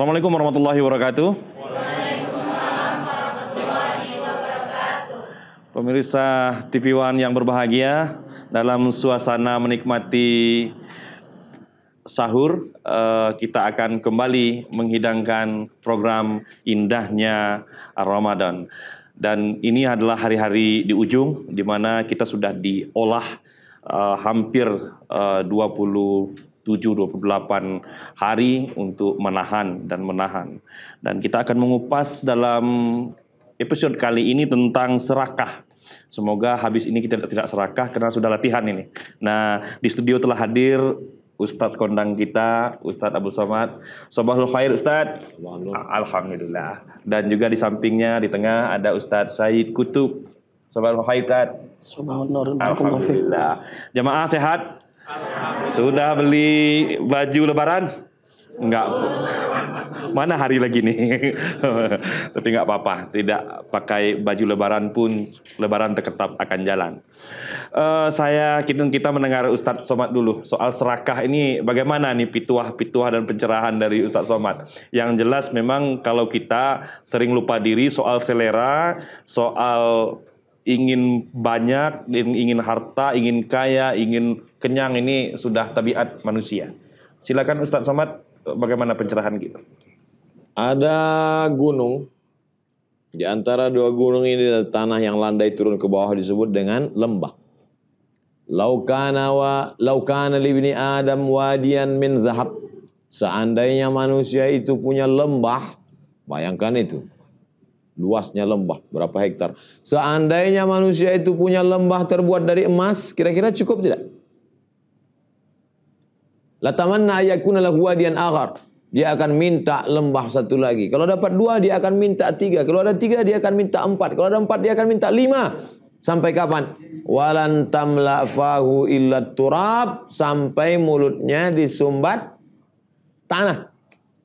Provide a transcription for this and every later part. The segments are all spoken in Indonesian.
Assalamualaikum warahmatullahi wabarakatuh. Waalaikumsalam warahmatullahi wabarakatuh. Pemirsa TV One yang berbahagia, dalam suasana menikmati sahur, eh, kita akan kembali menghidangkan program indahnya Ramadan. Dan ini adalah hari-hari di ujung, di mana kita sudah diolah uh, hampir eh, uh, 20 27-28 hari untuk menahan dan menahan. Dan kita akan mengupas dalam episode kali ini tentang serakah. Semoga habis ini kita tidak serakah karena sudah latihan ini. Nah, di studio telah hadir Ustadz kondang kita, Ustadz Abu Somad. Sobahul Khair Ustadz. Ah, Alhamdulillah. Dan juga di sampingnya, di tengah ada Ustadz Said Kutub. Sobahul Khair Ustadz. Alhamdulillah. Jamaah sehat? Sudah beli baju lebaran? Enggak. Mana hari lagi nih? Tapi enggak apa-apa, tidak pakai baju lebaran pun lebaran tetap akan jalan. Uh, saya kita kita mendengar Ustadz Somad dulu. Soal serakah ini bagaimana nih pituah-pituah dan pencerahan dari Ustadz Somad? Yang jelas memang kalau kita sering lupa diri soal selera, soal ingin banyak, ingin harta, ingin kaya, ingin kenyang ini sudah tabiat manusia. Silakan Ustadz Somad, bagaimana pencerahan kita. Gitu? Ada gunung di antara dua gunung ini ada tanah yang landai turun ke bawah disebut dengan lembah. Laukana wa laukana libni Adam wadian min zahab. Seandainya manusia itu punya lembah, bayangkan itu Luasnya lembah, berapa hektar. Seandainya manusia itu punya lembah terbuat dari emas, kira-kira cukup tidak? tamanna ayakuna lahu wadiyan aghar. Dia akan minta lembah satu lagi. Kalau dapat dua, dia akan minta tiga. Kalau ada tiga, dia akan minta empat. Kalau ada empat, dia akan minta lima. Sampai kapan? Walan tamla fahu illa turab. Sampai mulutnya disumbat tanah.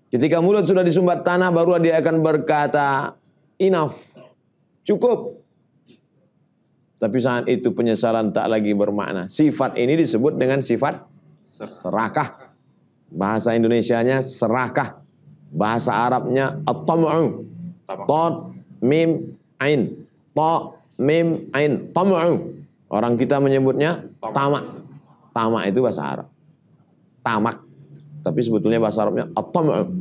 Ketika mulut sudah disumbat tanah, baru dia akan berkata, enough, cukup. Tapi saat itu penyesalan tak lagi bermakna. Sifat ini disebut dengan sifat serakah. Bahasa Indonesianya serakah. Bahasa Arabnya at-tam'u. Tot, mim, ain. To, mim, ain. Tam'u. Orang kita menyebutnya tamak. Tamak itu bahasa Arab. Tamak. Tapi sebetulnya bahasa Arabnya at-tam'u.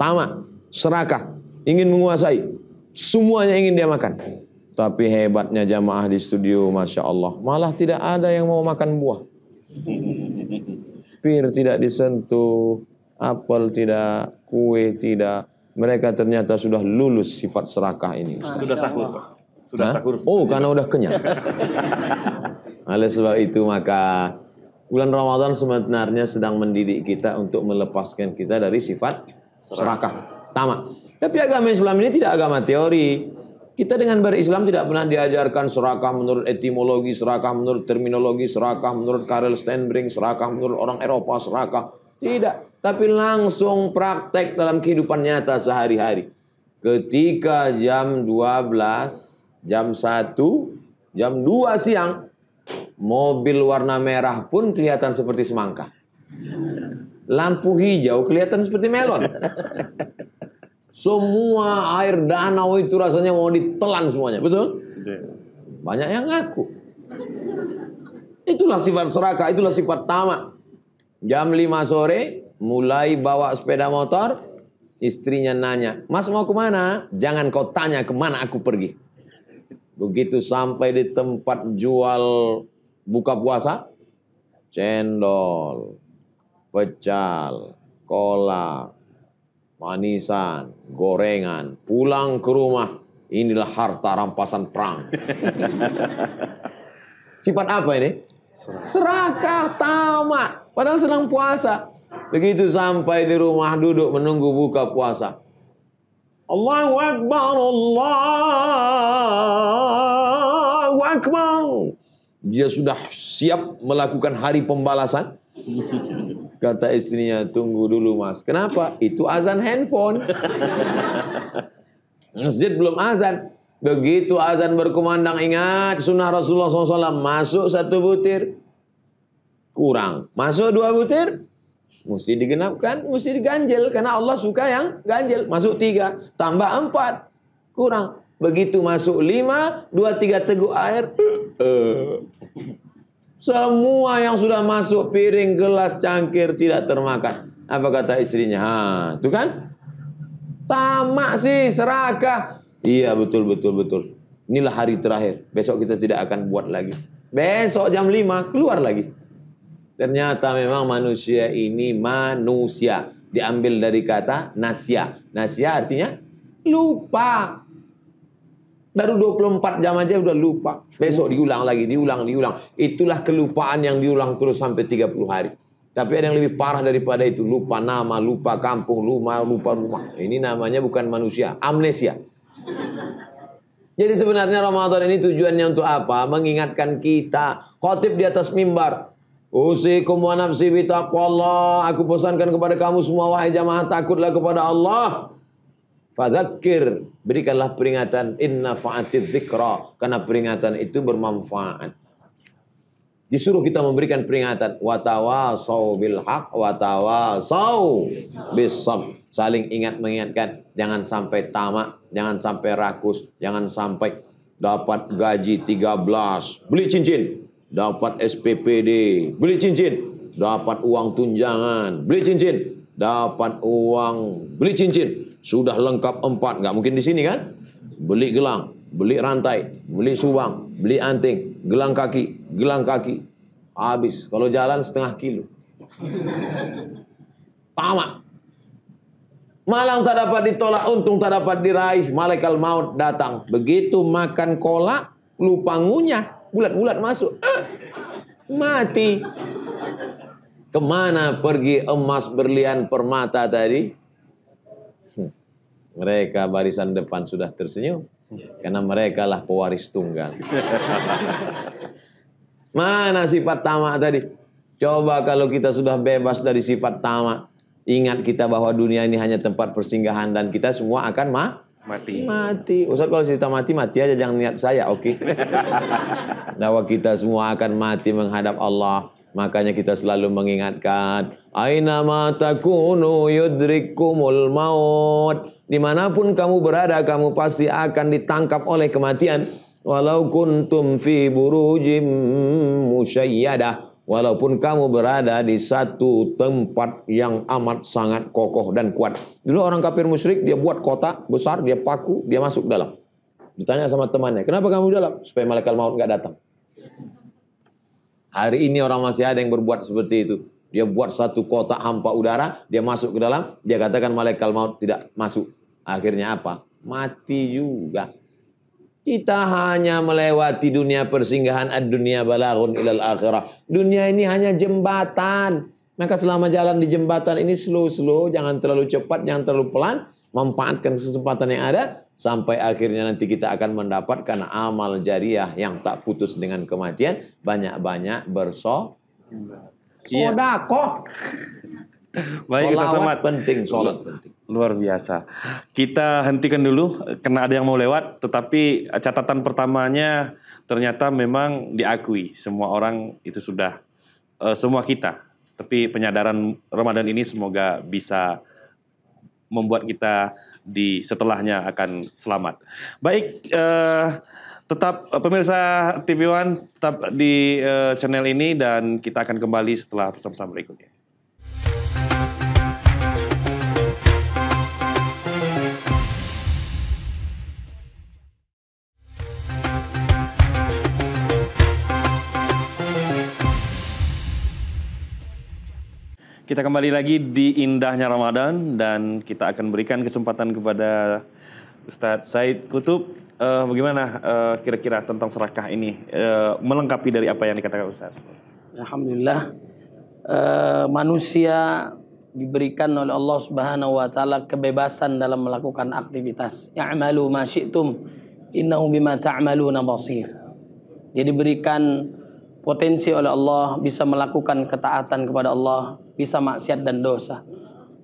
Tamak, serakah, ingin menguasai. Semuanya ingin dia makan. Tapi hebatnya jamaah di studio, Masya Allah. Malah tidak ada yang mau makan buah. Pir tidak disentuh, apel tidak, kue tidak. Mereka ternyata sudah lulus sifat serakah ini. Sudah sahur, Sudah sakur. sahur. Oh, karena sudah kenyang. Oleh sebab itu maka bulan Ramadan sebenarnya sedang mendidik kita untuk melepaskan kita dari sifat serakah. Tamat. Tapi agama Islam ini tidak agama teori. Kita dengan berislam tidak pernah diajarkan serakah menurut etimologi, serakah menurut terminologi, serakah menurut Karel Steinbrink, serakah menurut orang Eropa, serakah. Tidak. Tapi langsung praktek dalam kehidupan nyata sehari-hari. Ketika jam 12, jam 1, jam 2 siang, mobil warna merah pun kelihatan seperti semangka. Lampu hijau kelihatan seperti melon. Semua air danau itu rasanya mau ditelan semuanya, betul? Iya. Banyak yang ngaku. Itulah sifat seraka, itulah sifat tamak. Jam 5 sore mulai bawa sepeda motor, istrinya nanya, "Mas mau kemana?" Jangan kau tanya kemana aku pergi. Begitu sampai di tempat jual buka puasa, cendol, pecal, kolak, manisan, gorengan, pulang ke rumah. Inilah harta rampasan perang. Sifat apa ini? Serakah, tamak. Padahal senang puasa. Begitu sampai di rumah duduk menunggu buka puasa. Allahu Akbar, Allahu Akbar. Dia sudah siap melakukan hari pembalasan. Kata istrinya, tunggu dulu mas. Kenapa? Itu azan handphone. Masjid belum azan. Begitu azan berkumandang, ingat sunnah Rasulullah SAW. Masuk satu butir, kurang. Masuk dua butir, mesti digenapkan, mesti diganjil. Karena Allah suka yang ganjel. Masuk tiga, tambah empat, kurang. Begitu masuk lima, dua tiga teguk air. Eh. Semua yang sudah masuk piring, gelas, cangkir tidak termakan. Apa kata istrinya? Ha, itu kan? Tamak sih, serakah. Iya, betul, betul, betul. Inilah hari terakhir. Besok kita tidak akan buat lagi. Besok jam 5 keluar lagi. Ternyata memang manusia ini manusia. Diambil dari kata nasia. Nasia artinya lupa. Baru 24 jam aja udah lupa. Besok diulang lagi, diulang, diulang. Itulah kelupaan yang diulang terus sampai 30 hari. Tapi ada yang lebih parah daripada itu. Lupa nama, lupa kampung, lupa, lupa rumah. Ini namanya bukan manusia. Amnesia. Jadi sebenarnya Ramadan ini tujuannya untuk apa? Mengingatkan kita. Khotib di atas mimbar. Usikum wa nafsi bitaqwallah. Aku pesankan kepada kamu semua wahai jamaah takutlah kepada Allah. Fadhakir. Berikanlah peringatan inna fa'atid zikra. karena peringatan itu bermanfaat. Disuruh kita memberikan peringatan Watawasaw bil watawasaw bisab. Saling ingat mengingatkan jangan sampai tamak, jangan sampai rakus, jangan sampai dapat gaji 13, beli cincin, dapat SPPD, beli cincin, dapat uang tunjangan, beli cincin, dapat uang beli cincin, sudah lengkap empat, nggak mungkin di sini kan? Beli gelang, beli rantai, beli subang, beli anting, gelang kaki, gelang kaki. Habis, kalau jalan setengah kilo. Tamat. Malang tak dapat ditolak, untung tak dapat diraih. Malaikat maut datang. Begitu makan kolak, lupa ngunyah. Bulat-bulat masuk. Ah, mati. Kemana pergi emas berlian permata tadi? Mereka barisan depan sudah tersenyum iya. karena mereka lah pewaris tunggal. Mana sifat tamak tadi? Coba kalau kita sudah bebas dari sifat tamak, ingat kita bahwa dunia ini hanya tempat persinggahan dan kita semua akan ma mati. Mati. Ustaz kalau cerita mati mati aja jangan niat saya, oke. Okay? Bahwa kita semua akan mati menghadap Allah. Makanya kita selalu mengingatkan, aina mata kunu yudrikumul maut. Dimanapun kamu berada, kamu pasti akan ditangkap oleh kematian. Walau kuntum fi burujim musyayyadah. Walaupun kamu berada di satu tempat yang amat sangat kokoh dan kuat. Dulu orang kafir musyrik, dia buat kota besar, dia paku, dia masuk dalam. Ditanya sama temannya, kenapa kamu dalam? Supaya malaikat maut nggak datang. Hari ini orang masih ada yang berbuat seperti itu. Dia buat satu kotak hampa udara, dia masuk ke dalam, dia katakan malaikat maut tidak masuk. Akhirnya apa? Mati juga. Kita hanya melewati dunia persinggahan ad-dunia balaghun ilal akhirah. Dunia ini hanya jembatan. Maka selama jalan di jembatan ini slow-slow, jangan terlalu cepat, jangan terlalu pelan. Memanfaatkan kesempatan yang ada sampai akhirnya nanti kita akan mendapatkan amal jariah yang tak putus dengan kematian. Banyak-banyak berso. Iya. sodakoh Baik, Solawat penting, sholat penting. Luar biasa. Kita hentikan dulu, karena ada yang mau lewat. Tetapi catatan pertamanya ternyata memang diakui. Semua orang itu sudah, uh, semua kita. Tapi penyadaran Ramadan ini semoga bisa membuat kita di setelahnya akan selamat. Baik, eh, tetap eh, pemirsa TV One tetap di eh, channel ini dan kita akan kembali setelah pesan-pesan berikutnya. Kita kembali lagi di indahnya Ramadan dan kita akan berikan kesempatan kepada Ustadz Said Kutub. Uh, bagaimana uh, kira-kira tentang serakah ini uh, melengkapi dari apa yang dikatakan Ustaz? Alhamdulillah uh, manusia diberikan oleh Allah Subhanahu wa taala kebebasan dalam melakukan aktivitas. Ya'malu ma inna innahu bima ta'maluna basir. Jadi berikan potensi oleh Allah bisa melakukan ketaatan kepada Allah, bisa maksiat dan dosa.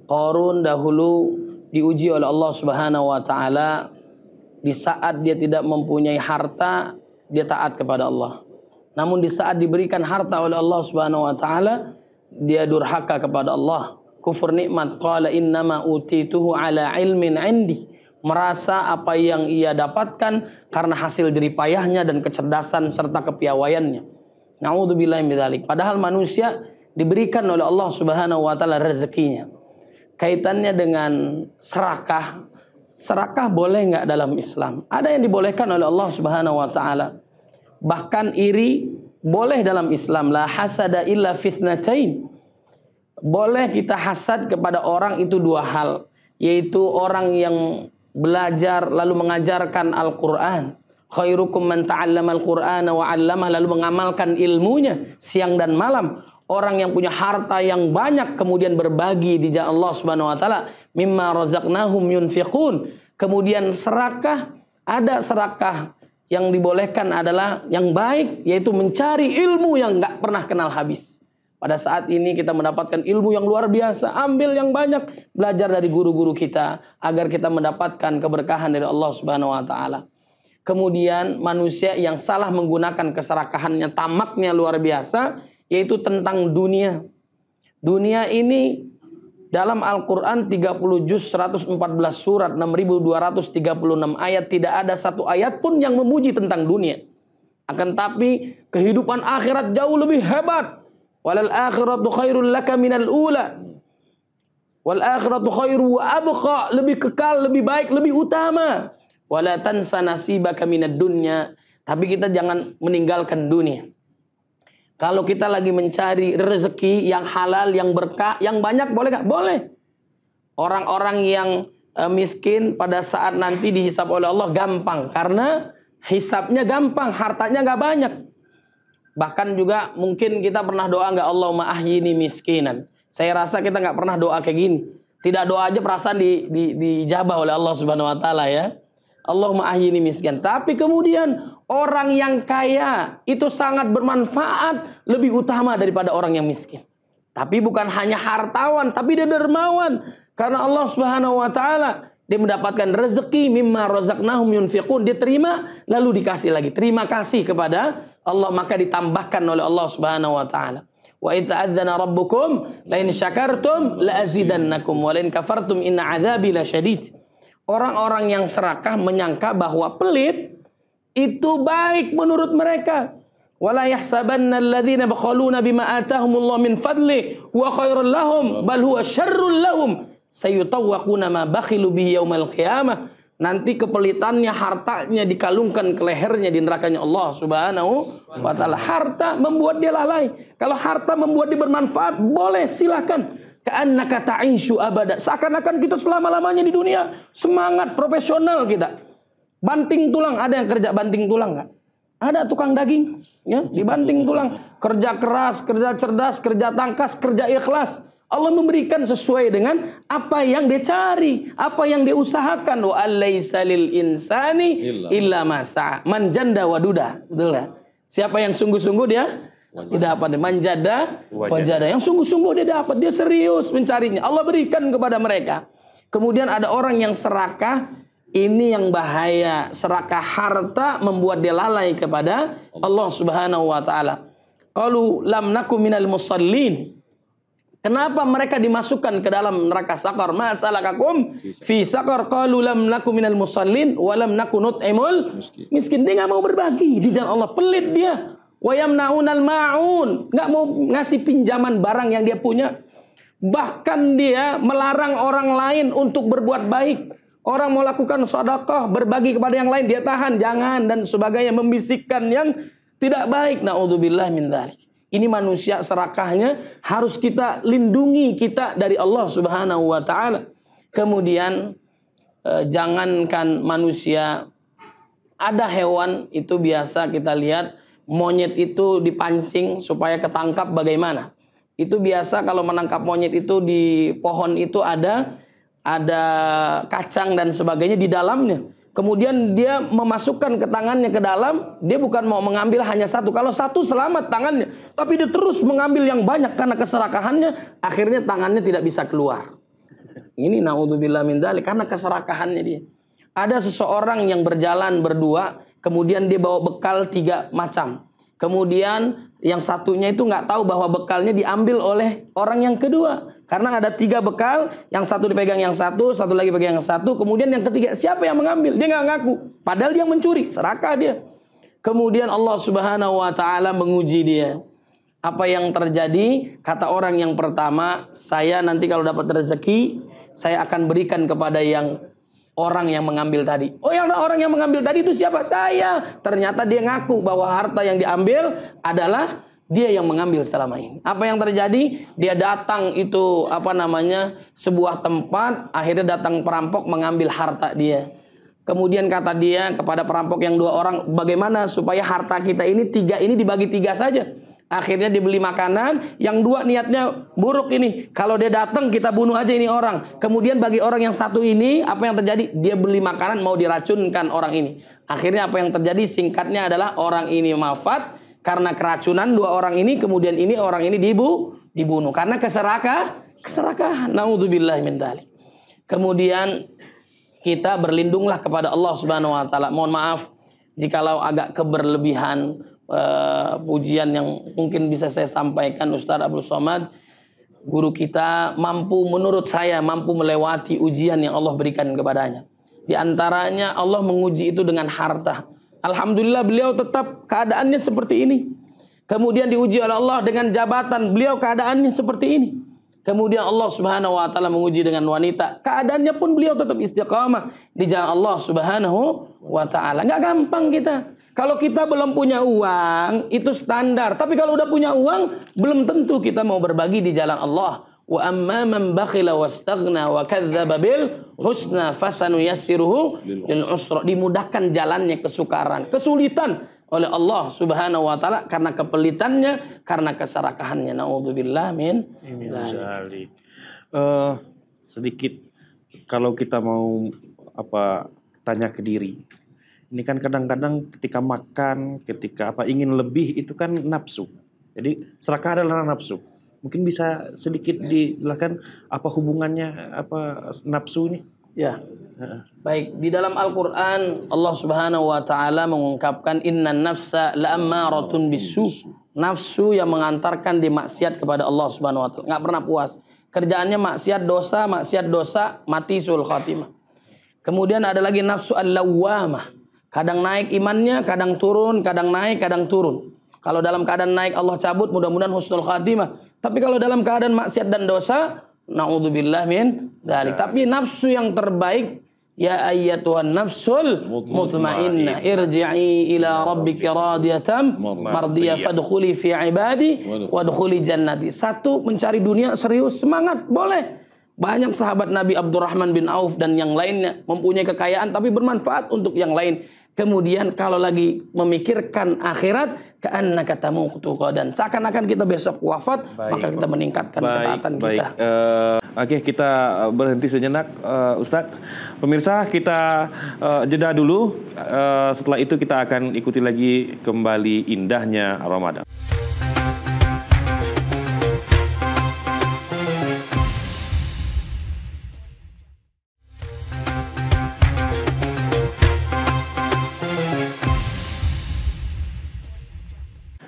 Korun dahulu diuji oleh Allah Subhanahu wa taala di saat dia tidak mempunyai harta dia taat kepada Allah. Namun di saat diberikan harta oleh Allah Subhanahu wa taala dia durhaka kepada Allah. Kufur nikmat qala innama utituhu ala ilmin indi merasa apa yang ia dapatkan karena hasil jeripayahnya dan kecerdasan serta kepiawaiannya. Nauzubillahi Padahal manusia diberikan oleh Allah Subhanahu wa taala rezekinya. Kaitannya dengan serakah. Serakah boleh nggak dalam Islam? Ada yang dibolehkan oleh Allah Subhanahu wa taala. Bahkan iri boleh dalam Islam la hasada illa fitnatain. Boleh kita hasad kepada orang itu dua hal, yaitu orang yang belajar lalu mengajarkan Al-Qur'an khairukum man ta'allama al-Qur'ana wa 'allamahu lalu mengamalkan ilmunya siang dan malam orang yang punya harta yang banyak kemudian berbagi di jalan Allah Subhanahu wa taala mimma razaqnahum yunfiqun kemudian serakah ada serakah yang dibolehkan adalah yang baik yaitu mencari ilmu yang nggak pernah kenal habis pada saat ini kita mendapatkan ilmu yang luar biasa ambil yang banyak belajar dari guru-guru kita agar kita mendapatkan keberkahan dari Allah Subhanahu wa taala kemudian manusia yang salah menggunakan keserakahannya tamaknya luar biasa yaitu tentang dunia. Dunia ini dalam Al-Quran 30 juz 114 surat 6236 ayat tidak ada satu ayat pun yang memuji tentang dunia. Akan tapi kehidupan akhirat jauh lebih hebat. Walal akhiratu khairul laka minal ula. Wal akhiratu khairu wa abqa. Lebih kekal, lebih baik, lebih utama. Wala tansa nasibaka minad dunya. Tapi kita jangan meninggalkan dunia. Kalau kita lagi mencari rezeki yang halal, yang berkah, yang banyak boleh gak? Boleh. Orang-orang yang e, miskin pada saat nanti dihisap oleh Allah gampang. Karena hisapnya gampang, hartanya gak banyak. Bahkan juga mungkin kita pernah doa gak Allah ma'ahyini miskinan. Saya rasa kita gak pernah doa kayak gini. Tidak doa aja perasaan di, di, dijabah oleh Allah subhanahu wa ta'ala ya. Allahumma ahyini miskin. Tapi kemudian orang yang kaya itu sangat bermanfaat lebih utama daripada orang yang miskin. Tapi bukan hanya hartawan, tapi dia dermawan. Karena Allah Subhanahu wa taala dia mendapatkan rezeki mimma razaqnahum yunfiqun. Dia terima lalu dikasih lagi. Terima kasih kepada Allah maka ditambahkan oleh Allah Subhanahu wa taala. Wa idza adzana rabbukum la syakartum la azidannakum wa lain kafartum inna azabila syadid. Orang-orang yang serakah menyangka bahwa pelit itu baik menurut mereka. Wala yahsabanna alladhina bakhaluna bima atahumullahu min fadli wa khairul lahum bal huwa syarrul ma bakhilu bihi yaumal qiyamah. Nanti kepelitannya, hartanya dikalungkan ke lehernya di nerakanya Allah Subhanahu wa taala. Harta membuat dia lalai. Kalau harta membuat dia bermanfaat, boleh silakan. Karena kata isu abada. Seakan-akan kita selama-lamanya di dunia. Semangat, profesional kita. Banting tulang. Ada yang kerja banting tulang nggak? Ada tukang daging, ya, dibanting tulang. Kerja keras, kerja cerdas, kerja tangkas, kerja ikhlas. Allah memberikan sesuai dengan apa yang dia cari, apa yang dia usahakan. Wa alaisa insani illa masa. manjanda waduda. Betul Siapa yang sungguh-sungguh dia tidak dapat manjada wajada yang sungguh-sungguh dia dapat dia serius mencarinya Allah berikan kepada mereka kemudian ada orang yang serakah ini yang bahaya serakah harta membuat dia lalai kepada Allah Subhanahu wa taala qalu lam nakum minal musallin kenapa mereka dimasukkan ke dalam neraka sakar masalah kakum. fi sakar qalu lam naku minal musallin Walam naku nakunut miskin dia nggak mau berbagi di jalan Allah pelit dia Wayamnaunal ma'un. Nggak mau ngasih pinjaman barang yang dia punya. Bahkan dia melarang orang lain untuk berbuat baik. Orang mau lakukan sodakoh, berbagi kepada yang lain, dia tahan, jangan, dan sebagainya. Membisikkan yang tidak baik. Na'udzubillah min dhalik. Ini manusia serakahnya harus kita lindungi kita dari Allah subhanahu wa ta'ala. Kemudian eh, jangankan manusia, ada hewan itu biasa kita lihat monyet itu dipancing supaya ketangkap bagaimana? Itu biasa kalau menangkap monyet itu di pohon itu ada ada kacang dan sebagainya di dalamnya. Kemudian dia memasukkan ke tangannya ke dalam, dia bukan mau mengambil hanya satu. Kalau satu selamat tangannya, tapi dia terus mengambil yang banyak karena keserakahannya, akhirnya tangannya tidak bisa keluar. Ini naudzubillah min dalik karena keserakahannya dia. Ada seseorang yang berjalan berdua kemudian dia bawa bekal tiga macam. Kemudian yang satunya itu nggak tahu bahwa bekalnya diambil oleh orang yang kedua. Karena ada tiga bekal, yang satu dipegang yang satu, satu lagi pegang yang satu, kemudian yang ketiga siapa yang mengambil? Dia nggak ngaku. Padahal dia mencuri, serakah dia. Kemudian Allah Subhanahu wa taala menguji dia. Apa yang terjadi? Kata orang yang pertama, saya nanti kalau dapat rezeki, saya akan berikan kepada yang orang yang mengambil tadi. Oh ya orang yang mengambil tadi itu siapa? Saya. Ternyata dia ngaku bahwa harta yang diambil adalah dia yang mengambil selama ini. Apa yang terjadi? Dia datang itu apa namanya sebuah tempat, akhirnya datang perampok mengambil harta dia. Kemudian kata dia kepada perampok yang dua orang, bagaimana supaya harta kita ini tiga ini dibagi tiga saja. Akhirnya dibeli makanan, yang dua niatnya buruk ini. Kalau dia datang kita bunuh aja ini orang. Kemudian bagi orang yang satu ini, apa yang terjadi? Dia beli makanan mau diracunkan orang ini. Akhirnya apa yang terjadi? Singkatnya adalah orang ini mafat karena keracunan dua orang ini, kemudian ini orang ini dibu dibunuh karena keseraka keserakahan. Naudzubillah min dalik. Kemudian kita berlindunglah kepada Allah Subhanahu wa taala. Mohon maaf jikalau agak keberlebihan Eh, pujian yang mungkin bisa saya sampaikan Ustaz Abdul Somad guru kita mampu menurut saya mampu melewati ujian yang Allah berikan kepadanya. Di antaranya Allah menguji itu dengan harta. Alhamdulillah beliau tetap keadaannya seperti ini. Kemudian diuji oleh Allah dengan jabatan, beliau keadaannya seperti ini. Kemudian Allah Subhanahu wa taala menguji dengan wanita. Keadaannya pun beliau tetap istiqamah di jalan Allah Subhanahu wa taala. Enggak gampang kita kalau kita belum punya uang, itu standar. Tapi kalau udah punya uang, belum tentu kita mau berbagi di jalan Allah. Wa amma man bakhila wa kadzdzaba bil husna fasanuyassiruhu lil Dimudahkan jalannya kesukaran, kesulitan oleh Allah Subhanahu wa taala karena kepelitannya, karena keserakahannya. Nauzubillah min dzalik. Uh, sedikit kalau kita mau apa tanya ke diri ini kan kadang-kadang ketika makan, ketika apa ingin lebih itu kan nafsu. Jadi serakah adalah nafsu. Mungkin bisa sedikit dijelaskan apa hubungannya apa nafsu ini? Ya. Baik, di dalam Al-Qur'an Allah Subhanahu wa taala mengungkapkan innan nafsa la'ammaratun bisu. Nafsu yang mengantarkan di maksiat kepada Allah Subhanahu wa taala. Enggak pernah puas. Kerjaannya maksiat dosa, maksiat dosa, mati sul khatimah. Kemudian ada lagi nafsu al lawwamah Kadang naik imannya, kadang turun, kadang naik, kadang turun. Kalau dalam keadaan naik Allah cabut, mudah-mudahan husnul khatimah. Tapi kalau dalam keadaan maksiat dan dosa, naudzubillah min dzalik. Iya. Tapi nafsu yang terbaik Ya ayyatuhan nafsul mutmainnah irji'i ila ya rabbiki radiyatan mardiyah iya. fadkhuli fi ibadi wadkhuli jannati. Satu mencari dunia serius semangat boleh. Banyak sahabat Nabi Abdurrahman bin Auf dan yang lainnya mempunyai kekayaan tapi bermanfaat untuk yang lain. Kemudian kalau lagi memikirkan akhirat, keanna katamu dan seakan-akan kita besok wafat, baik, maka kita meningkatkan baik, ketaatan baik. Eh, kita. Uh, eh, Oke, okay, kita berhenti sejenak, uh, Ustadz. Pemirsa, kita uh, jeda dulu. Uh, setelah itu kita akan ikuti lagi kembali indahnya Ramadan.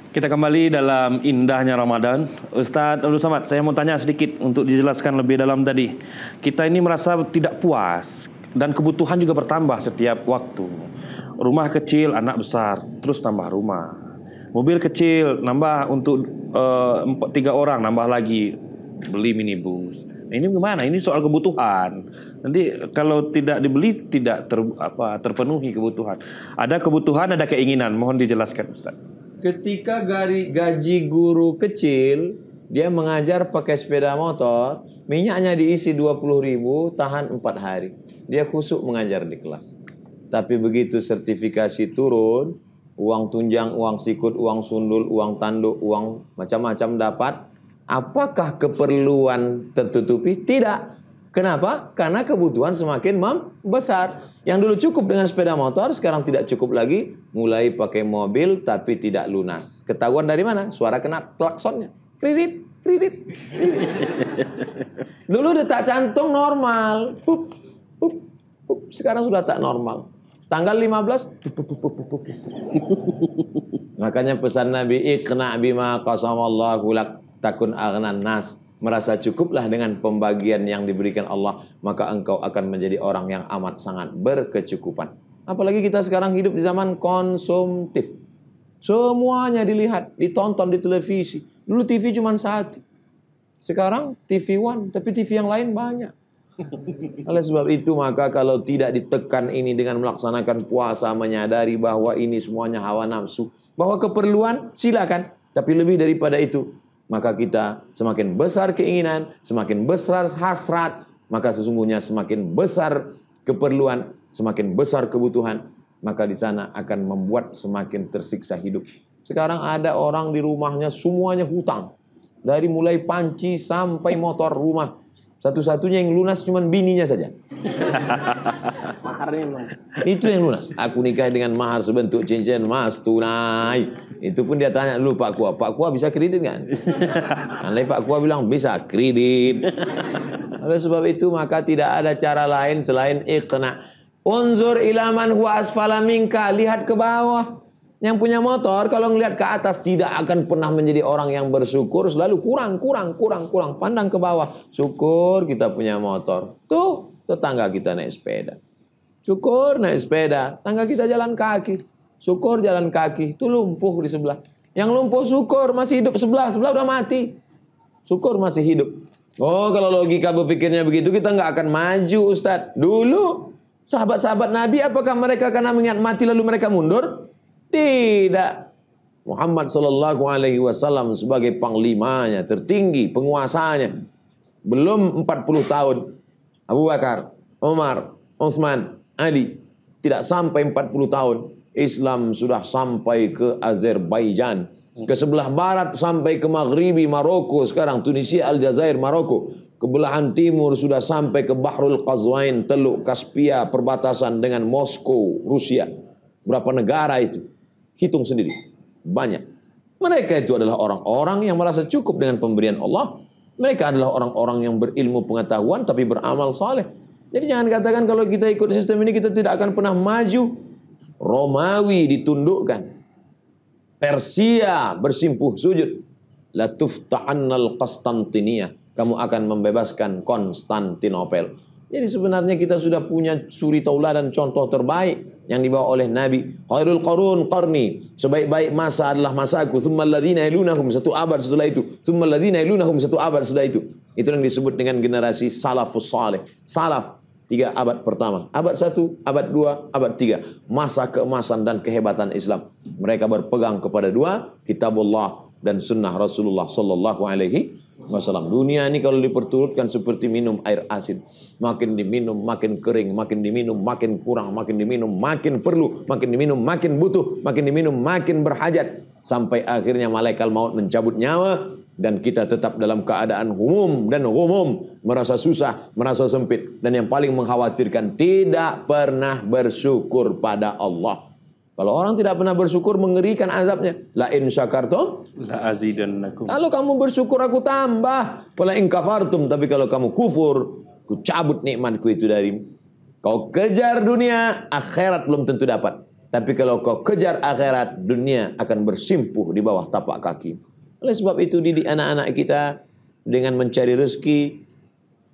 Kita kembali dalam indahnya Ramadan. Ustadz Abdul Samad, saya mau tanya sedikit untuk dijelaskan lebih dalam tadi. Kita ini merasa tidak puas dan kebutuhan juga bertambah setiap waktu. Rumah kecil, anak besar, terus tambah rumah. Mobil kecil, nambah untuk uh, tiga orang, nambah lagi beli minibus. Nah, ini gimana? Ini soal kebutuhan. Nanti kalau tidak dibeli tidak ter, apa, terpenuhi kebutuhan. Ada kebutuhan, ada keinginan. Mohon dijelaskan, Ustadz ketika gari, gaji guru kecil, dia mengajar pakai sepeda motor, minyaknya diisi 20 ribu, tahan 4 hari. Dia kusuk mengajar di kelas. Tapi begitu sertifikasi turun, uang tunjang, uang sikut, uang sundul, uang tanduk, uang macam-macam dapat, apakah keperluan tertutupi? Tidak. Kenapa? Karena kebutuhan semakin membesar. Yang dulu cukup dengan sepeda motor, sekarang tidak cukup lagi. Mulai pakai mobil, tapi tidak lunas. Ketahuan dari mana? Suara kena klaksonnya. Kredit, kredit, Dulu detak jantung normal. Pup, pup, pup. Sekarang sudah tak normal. Tanggal 15. Pup, pup, pup, pup, pup. Makanya pesan Nabi, Iqna bima qasamallahu lak takun agnan nas merasa cukuplah dengan pembagian yang diberikan Allah, maka engkau akan menjadi orang yang amat sangat berkecukupan. Apalagi kita sekarang hidup di zaman konsumtif. Semuanya dilihat, ditonton di televisi. Dulu TV cuma satu. Sekarang TV One, tapi TV yang lain banyak. Oleh sebab itu maka kalau tidak ditekan ini dengan melaksanakan puasa menyadari bahwa ini semuanya hawa nafsu, bahwa keperluan silakan, tapi lebih daripada itu maka kita semakin besar keinginan, semakin besar hasrat, maka sesungguhnya semakin besar keperluan, semakin besar kebutuhan, maka di sana akan membuat semakin tersiksa hidup. Sekarang ada orang di rumahnya semuanya hutang. Dari mulai panci sampai motor rumah satu-satunya yang lunas cuman bininya saja. Maharnya belum. Itu yang lunas. Aku nikah dengan mahar sebentuk cincin emas tunai. Itu pun dia tanya dulu Pak Kua, Pak Kua bisa kredit kan? Andai Pak Kua bilang bisa kredit. Oleh sebab itu maka tidak ada cara lain selain ikhna. Unzur ilaman huwa asfala minka, lihat ke bawah. Yang punya motor kalau ngelihat ke atas tidak akan pernah menjadi orang yang bersyukur, selalu kurang, kurang, kurang, kurang. Pandang ke bawah, syukur kita punya motor. Tuh tetangga kita naik sepeda. Syukur naik sepeda, tangga kita jalan kaki. Syukur jalan kaki, itu lumpuh di sebelah. Yang lumpuh syukur masih hidup sebelah, sebelah udah mati. Syukur masih hidup. Oh kalau logika berpikirnya begitu kita nggak akan maju Ustadz. Dulu sahabat-sahabat Nabi apakah mereka karena mengingat mati lalu mereka mundur? Tidak. Muhammad Sallallahu Alaihi Wasallam sebagai panglimanya tertinggi, penguasanya. Belum 40 tahun. Abu Bakar, Umar, Utsman, Ali. Tidak sampai 40 tahun. Islam sudah sampai ke Azerbaijan. Ke sebelah barat sampai ke Maghribi, Maroko. Sekarang Tunisia, Aljazair, Maroko. ke belahan timur sudah sampai ke Bahrul Qazwain, Teluk Kaspia, perbatasan dengan Moskow, Rusia. Berapa negara itu? Hitung sendiri. Banyak. Mereka itu adalah orang-orang yang merasa cukup dengan pemberian Allah. Mereka adalah orang-orang yang berilmu pengetahuan tapi beramal soleh. Jadi jangan katakan kalau kita ikut sistem ini kita tidak akan pernah maju. Romawi ditundukkan. Persia bersimpuh sujud. Latufta'annal Qastantinia. Kamu akan membebaskan Konstantinopel. Jadi sebenarnya kita sudah punya suri taula dan contoh terbaik yang dibawa oleh Nabi. Khairul qarun qarni. Sebaik-baik masa adalah masaku. Thumma alladhina ilunahum. Satu abad setelah itu. Thumma alladhina ilunahum. Satu abad setelah itu. Itu yang disebut dengan generasi salafus salih. Salaf. Tiga abad pertama. Abad satu, abad dua, abad tiga. Masa keemasan dan kehebatan Islam. Mereka berpegang kepada dua. Kitabullah dan sunnah Rasulullah sallallahu alaihi Wasallam. Dunia ini kalau diperturutkan seperti minum air asin, makin diminum makin kering, makin diminum makin kurang, makin diminum makin perlu, makin diminum makin butuh, makin diminum makin berhajat sampai akhirnya malaikat maut mencabut nyawa dan kita tetap dalam keadaan umum dan umum merasa susah, merasa sempit dan yang paling mengkhawatirkan tidak pernah bersyukur pada Allah. Kalau orang tidak pernah bersyukur mengerikan azabnya. La in syakartum la azidannakum. Kalau kamu bersyukur aku tambah. Wala in kafartum tapi kalau kamu kufur, ku cabut nikmatku itu dari. Kau kejar dunia, akhirat belum tentu dapat. Tapi kalau kau kejar akhirat, dunia akan bersimpuh di bawah tapak kaki. Oleh sebab itu didik anak-anak kita dengan mencari rezeki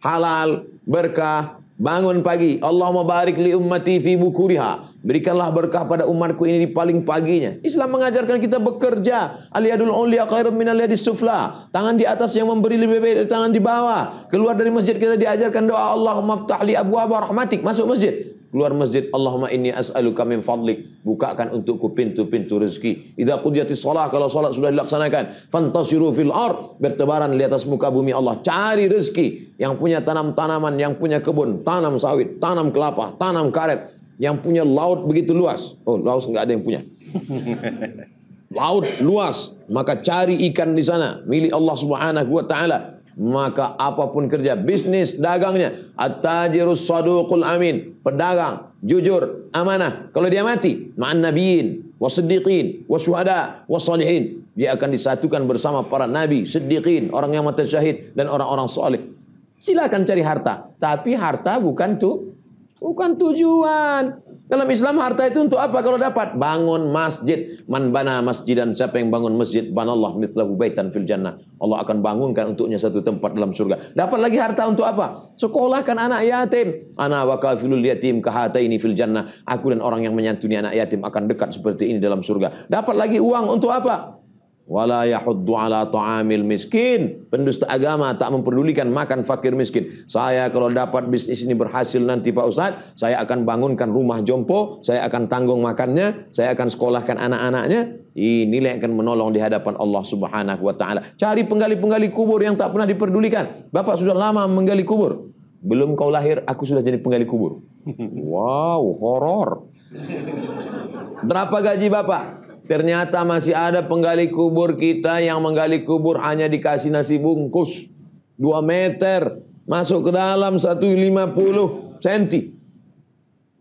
halal, berkah, bangun pagi. Allahumma barik li ummati fi bukuriha Berikanlah berkah pada umatku ini di paling paginya. Islam mengajarkan kita bekerja. Aliyadul ulia khairum min aliyadis sufla. Tangan di atas yang memberi lebih baik dari tangan di bawah. Keluar dari masjid kita diajarkan doa Allahumma ftah Abu abu rahmatik. Masuk masjid. Keluar masjid Allahumma inni as'aluka min fadlik. Bukakan untukku pintu-pintu rezeki. Idza qudiyatis shalah kalau sholat sudah dilaksanakan, fantasiru fil ar Bertebaran di atas muka bumi Allah. Cari rezeki. Yang punya tanam-tanaman, yang punya kebun, tanam sawit, tanam kelapa, tanam karet yang punya laut begitu luas. Oh, laut nggak ada yang punya. Laut luas, maka cari ikan di sana milik Allah Subhanahu wa taala. Maka apapun kerja, bisnis, dagangnya, at-tajirus saduqul amin, pedagang jujur, amanah. Kalau dia mati, ma'an nabiyyin wasiddiqin wasyuhada wasalihin, dia akan disatukan bersama para nabi, siddiqin, orang yang mati syahid dan orang-orang soleh. Silakan cari harta, tapi harta bukan tuh Bukan tujuan. Dalam Islam harta itu untuk apa kalau dapat? Bangun masjid. Man bana masjid dan siapa yang bangun masjid? Banallah mislahu baitan fil jannah. Allah akan bangunkan untuknya satu tempat dalam surga. Dapat lagi harta untuk apa? Sekolahkan anak yatim. Ana wa kafilul yatim kahata ini fil jannah. Aku dan orang yang menyantuni anak yatim akan dekat seperti ini dalam surga. Dapat lagi uang untuk apa? wala yahuddu ala ta'amil miskin. Pendusta agama tak memperdulikan makan fakir miskin. Saya kalau dapat bisnis ini berhasil nanti Pak Ustadz, saya akan bangunkan rumah jompo, saya akan tanggung makannya, saya akan sekolahkan anak-anaknya. Inilah yang akan menolong di hadapan Allah Subhanahu wa taala. Cari penggali-penggali kubur yang tak pernah diperdulikan. Bapak sudah lama menggali kubur. Belum kau lahir, aku sudah jadi penggali kubur. Wow, horor. Berapa gaji Bapak? Ternyata masih ada penggali kubur kita yang menggali kubur hanya dikasih nasi bungkus. dua meter. Masuk ke dalam satu lima puluh senti.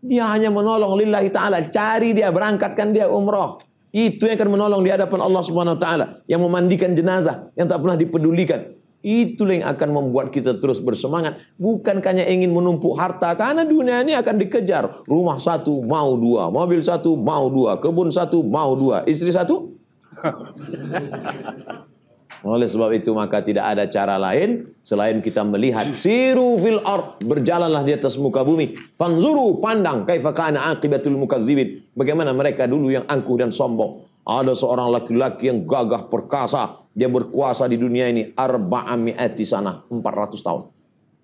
Dia hanya menolong lillahi ta'ala. Cari dia, berangkatkan dia umroh. Itu yang akan menolong di hadapan Allah subhanahu wa ta'ala. Yang memandikan jenazah. Yang tak pernah dipedulikan. Itu yang akan membuat kita terus bersemangat. Bukan hanya ingin menumpuk harta, karena dunia ini akan dikejar. Rumah satu, mau dua. Mobil satu, mau dua. Kebun satu, mau dua. Istri satu? Oleh sebab itu maka tidak ada cara lain selain kita melihat siru fil ard berjalanlah di atas muka bumi fanzuru pandang kaifa kana aqibatul mukadzibin bagaimana mereka dulu yang angkuh dan sombong ada seorang laki-laki yang gagah perkasa dia berkuasa di dunia ini arbaami eti sana 400 tahun.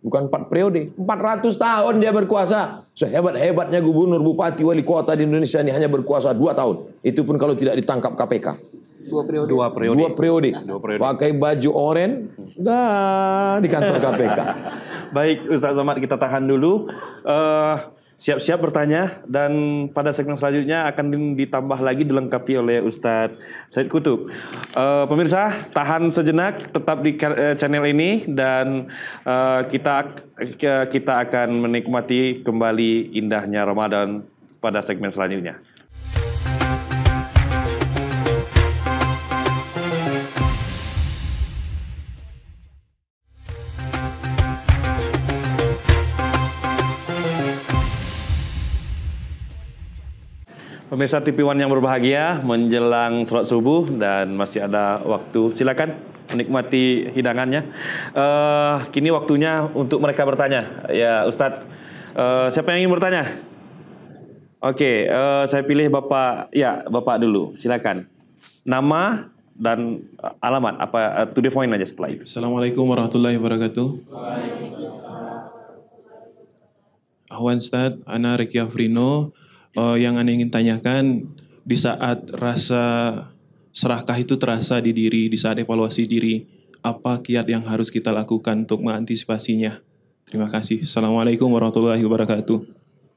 Bukan 4 periode, 400 tahun dia berkuasa. Sehebat-hebatnya gubernur, bupati, wali kota di Indonesia ini hanya berkuasa 2 tahun. Itu pun kalau tidak ditangkap KPK. Dua periode. Dua periode. Dua periode. Nah, dua periode. Pakai baju oren, dah di kantor KPK. Baik, Ustaz Somad kita tahan dulu. Uh, siap-siap bertanya dan pada segmen selanjutnya akan ditambah lagi dilengkapi oleh Ustadz Said Kutub. Uh, pemirsa, tahan sejenak, tetap di eh, channel ini dan uh, kita kita akan menikmati kembali indahnya Ramadan pada segmen selanjutnya. Pemirsa TV One yang berbahagia, menjelang sholat subuh dan masih ada waktu, silakan menikmati hidangannya. Uh, kini waktunya untuk mereka bertanya. Ya Ustadz, uh, siapa yang ingin bertanya? Oke, okay, uh, eh, saya pilih Bapak, ya Bapak dulu, silakan. Nama dan alamat, apa uh, to the point aja setelah itu. Assalamualaikum warahmatullahi wabarakatuh. Waalaikumsalam. Ahwan Ustadz, Ana Rekia Afrino, uh, yang Anda ingin tanyakan di saat rasa serakah itu terasa di diri, di saat evaluasi diri, apa kiat yang harus kita lakukan untuk mengantisipasinya? Terima kasih. Assalamualaikum warahmatullahi wabarakatuh.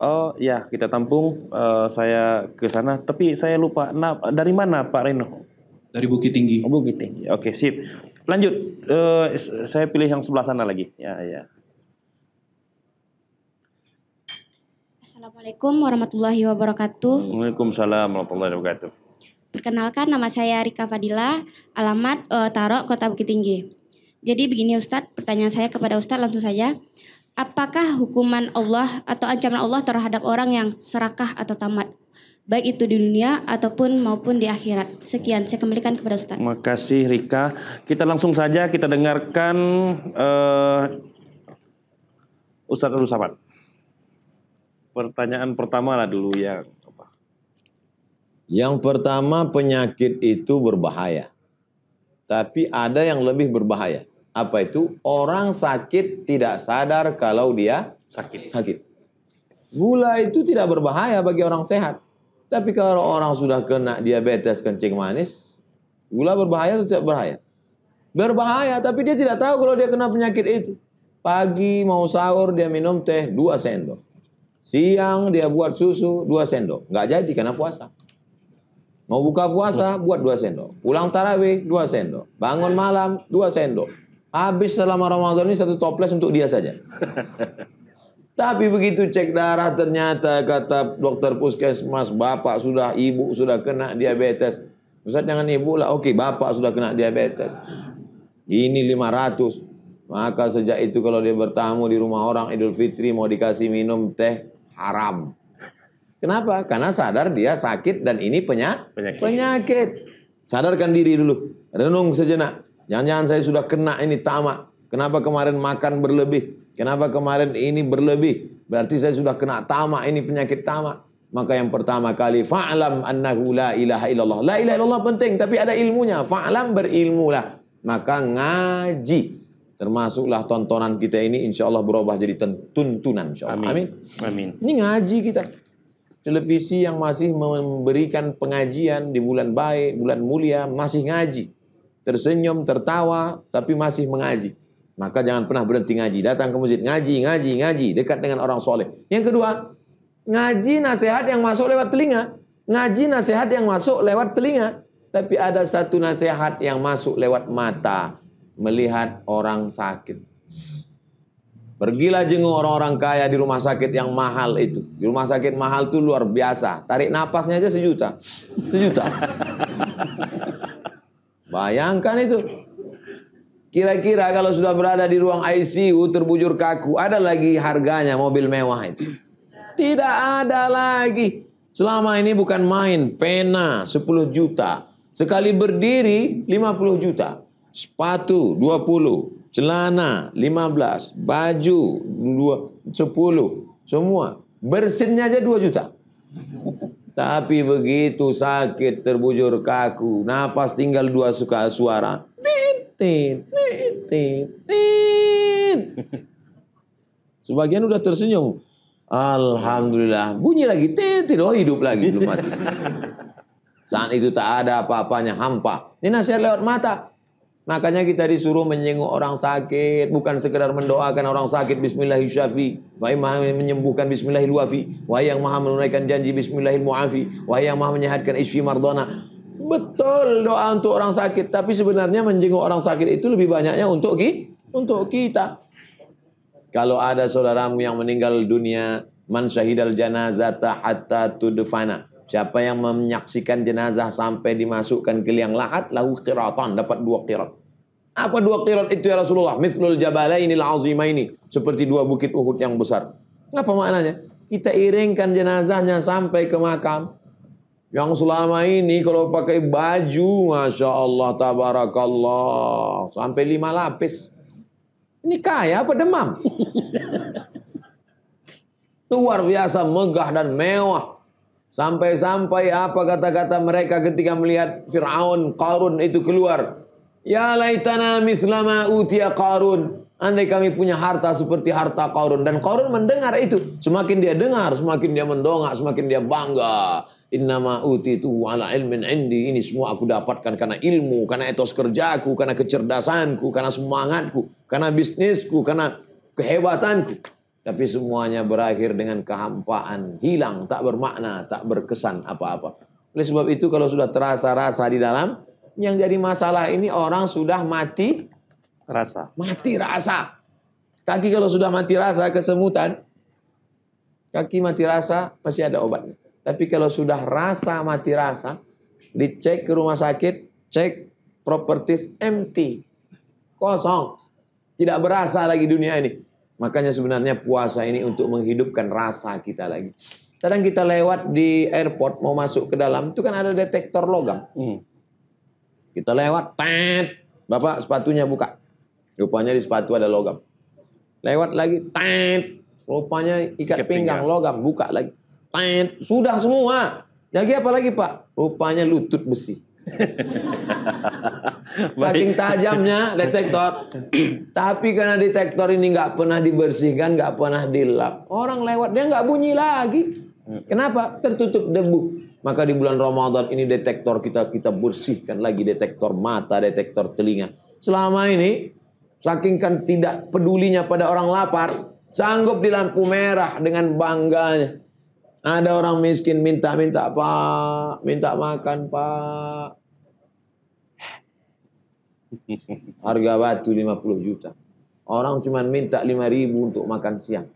Oh ya, kita tampung. Uh, saya ke sana, tapi saya lupa. Nah, dari mana Pak Reno? Dari Bukit Tinggi. Oh, Bukit Tinggi. Oke, sip. Lanjut. Uh, saya pilih yang sebelah sana lagi. Ya, ya. Assalamualaikum warahmatullahi wabarakatuh. Waalaikumsalam warahmatullahi wabarakatuh. Perkenalkan nama saya Rika Fadila, alamat uh, eh, Tarok, Kota Bukit Tinggi. Jadi begini Ustadz, pertanyaan saya kepada Ustadz langsung saja. Apakah hukuman Allah atau ancaman Allah terhadap orang yang serakah atau tamat? Baik itu di dunia ataupun maupun di akhirat. Sekian, saya kembalikan kepada Ustadz. Terima kasih Rika. Kita langsung saja kita dengarkan uh, Ustadz Rusawan pertanyaan pertama lah dulu yang apa? Yang pertama penyakit itu berbahaya. Tapi ada yang lebih berbahaya. Apa itu? Orang sakit tidak sadar kalau dia sakit. Sakit. Gula itu tidak berbahaya bagi orang sehat. Tapi kalau orang sudah kena diabetes kencing manis, gula berbahaya atau tidak berbahaya? Berbahaya, tapi dia tidak tahu kalau dia kena penyakit itu. Pagi mau sahur dia minum teh dua sendok Siang dia buat susu dua sendok. Nggak jadi karena puasa. Mau buka puasa, buat dua sendok. Pulang tarawih, dua sendok. Bangun malam, dua sendok. Habis selama Ramadan ini satu toples untuk dia saja. Tapi begitu cek darah ternyata kata dokter puskesmas bapak sudah ibu sudah kena diabetes. Ustaz jangan ibu lah, oke bapak sudah kena diabetes. Ini 500. Maka sejak itu kalau dia bertamu di rumah orang Idul Fitri mau dikasih minum teh haram. Kenapa? Karena sadar dia sakit dan ini penyak penyakit. penyakit. Sadarkan diri dulu. Renung sejenak. Jangan-jangan saya sudah kena ini tamak. Kenapa kemarin makan berlebih? Kenapa kemarin ini berlebih? Berarti saya sudah kena tamak ini penyakit tamak. Maka yang pertama kali fa'lam annahu la ilaha illallah. La ilaha illallah penting tapi ada ilmunya. Fa'lam berilmulah. Maka ngaji. Termasuklah tontonan kita ini insya Allah berubah jadi tuntunan insya Allah. Amin. Amin. Amin. Ini ngaji kita. Televisi yang masih memberikan pengajian di bulan baik, bulan mulia, masih ngaji. Tersenyum, tertawa, tapi masih mengaji. Maka jangan pernah berhenti ngaji. Datang ke masjid, ngaji, ngaji, ngaji. Dekat dengan orang soleh. Yang kedua, ngaji nasihat yang masuk lewat telinga. Ngaji nasihat yang masuk lewat telinga. Tapi ada satu nasihat yang masuk lewat mata melihat orang sakit. Pergilah jenguk orang-orang kaya di rumah sakit yang mahal itu. Di rumah sakit mahal itu luar biasa. Tarik napasnya aja sejuta. Sejuta. Bayangkan itu. Kira-kira kalau sudah berada di ruang ICU terbujur kaku, ada lagi harganya mobil mewah itu. Tidak ada lagi. Selama ini bukan main, pena 10 juta. Sekali berdiri 50 juta sepatu 20, celana 15, baju 2, 10, semua. Bersinnya aja 2 juta. Tapi begitu sakit terbujur kaku, nafas tinggal dua suka suara. Tin, tin, tin, tin, tin. Sebagian udah tersenyum. Alhamdulillah. Bunyi lagi, Tin, tin. Oh hidup lagi, belum mati. Saat itu tak ada apa-apanya, hampa. Ini nasihat lewat mata. Makanya kita disuruh menyenguk orang sakit, bukan sekedar mendoakan orang sakit bismillahirrahmanirrahim. Wahai Maha menyembuhkan bismillahirrahmanirrahim. Wahai yang Maha menunaikan janji bismillahirrahmanirrahim. Wahai yang Maha menyehatkan isfi mardona. Betul doa untuk orang sakit, tapi sebenarnya menjenguk orang sakit itu lebih banyaknya untuk kita, untuk kita. Kalau ada saudaramu yang meninggal dunia, man syahidal janazata hatta tudfana. Siapa yang menyaksikan jenazah sampai dimasukkan ke liang lahat, lahu qiraton, dapat dua qirat. Apa dua qirat itu ya Rasulullah? Mithlul lauzima ini Seperti dua bukit Uhud yang besar. Apa maknanya? Kita iringkan jenazahnya sampai ke makam. Yang selama ini kalau pakai baju, Masya Allah, Tabarakallah. Sampai lima lapis. Ini kaya apa demam? Luar biasa megah dan mewah. Sampai-sampai apa kata-kata mereka ketika melihat Fir'aun, Qarun itu keluar. Ya laitana mislama utia Qarun. Andai kami punya harta seperti harta Qarun. Dan Qarun mendengar itu. Semakin dia dengar, semakin dia mendongak, semakin dia bangga. Innama utitu ala ilmin indi. Ini semua aku dapatkan karena ilmu, karena etos kerjaku, karena kecerdasanku, karena semangatku, karena bisnisku, karena kehebatanku. Tapi semuanya berakhir dengan kehampaan, hilang, tak bermakna, tak berkesan apa-apa. Oleh sebab itu kalau sudah terasa rasa di dalam, yang jadi masalah ini orang sudah mati rasa. Mati rasa. Kaki kalau sudah mati rasa kesemutan, kaki mati rasa pasti ada obatnya. Tapi kalau sudah rasa mati rasa, dicek ke rumah sakit, cek properties empty. Kosong. Tidak berasa lagi dunia ini. Makanya sebenarnya puasa ini untuk menghidupkan rasa kita lagi. Kadang kita lewat di airport mau masuk ke dalam itu kan ada detektor logam. Hmm. Kita lewat, tet, bapak sepatunya buka. Rupanya di sepatu ada logam. Lewat lagi, tet, rupanya ikat, pinggang, pinggang logam, buka lagi. Tet, sudah semua. Lagi apa lagi pak? Rupanya lutut besi. Saking tajamnya detektor. Tapi karena detektor ini nggak pernah dibersihkan, nggak pernah dilap, orang lewat dia nggak bunyi lagi. Kenapa? Tertutup debu. Maka di bulan Ramadan ini detektor kita kita bersihkan lagi detektor mata, detektor telinga. Selama ini saking kan tidak pedulinya pada orang lapar, sanggup di lampu merah dengan bangganya ada orang miskin minta-minta, Pak, minta makan, Pak. Harga batu 50 juta. Orang cuma minta 5 ribu untuk makan siang.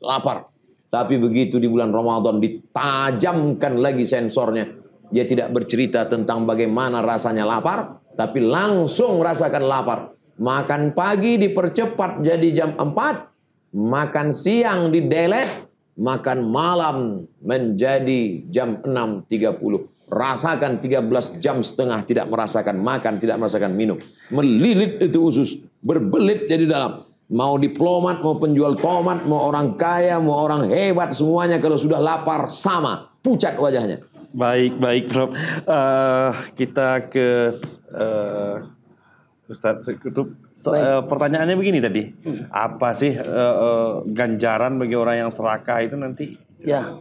Lapar. Tapi begitu di bulan Ramadan ditajamkan lagi sensornya. Dia tidak bercerita tentang bagaimana rasanya lapar, tapi langsung rasakan lapar. Makan pagi dipercepat jadi jam 4, makan siang di delete makan malam menjadi jam 6.30. Rasakan 13 jam setengah tidak merasakan makan, tidak merasakan minum. Melilit itu usus, berbelit jadi dalam. Mau diplomat, mau penjual tomat, mau orang kaya, mau orang hebat, semuanya kalau sudah lapar sama, pucat wajahnya. Baik, baik, Prof. Uh, kita ke uh, Ustaz itu so, uh, pertanyaannya begini tadi, hmm. apa sih uh, uh, ganjaran bagi orang yang serakah itu nanti? Ya,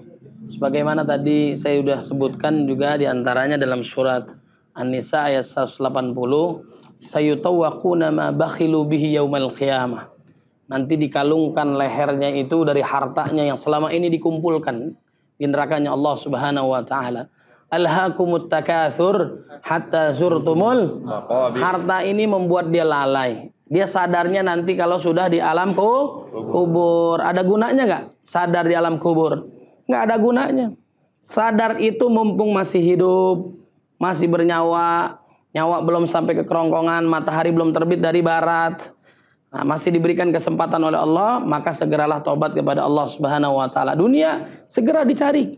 sebagaimana tadi saya sudah sebutkan juga diantaranya dalam surat An-Nisa ayat 180, sayutawakuna ma bakhilu bihi yaumal qiyamah. Nanti dikalungkan lehernya itu dari hartanya yang selama ini dikumpulkan di nerakanya Allah Subhanahu wa taala alhaakumut takatsur hatta zurtumul harta ini membuat dia lalai dia sadarnya nanti kalau sudah di alam kubur ada gunanya nggak sadar di alam kubur nggak ada gunanya sadar itu mumpung masih hidup masih bernyawa nyawa belum sampai ke kerongkongan matahari belum terbit dari barat Nah, masih diberikan kesempatan oleh Allah, maka segeralah tobat kepada Allah Subhanahu wa taala. Dunia segera dicari.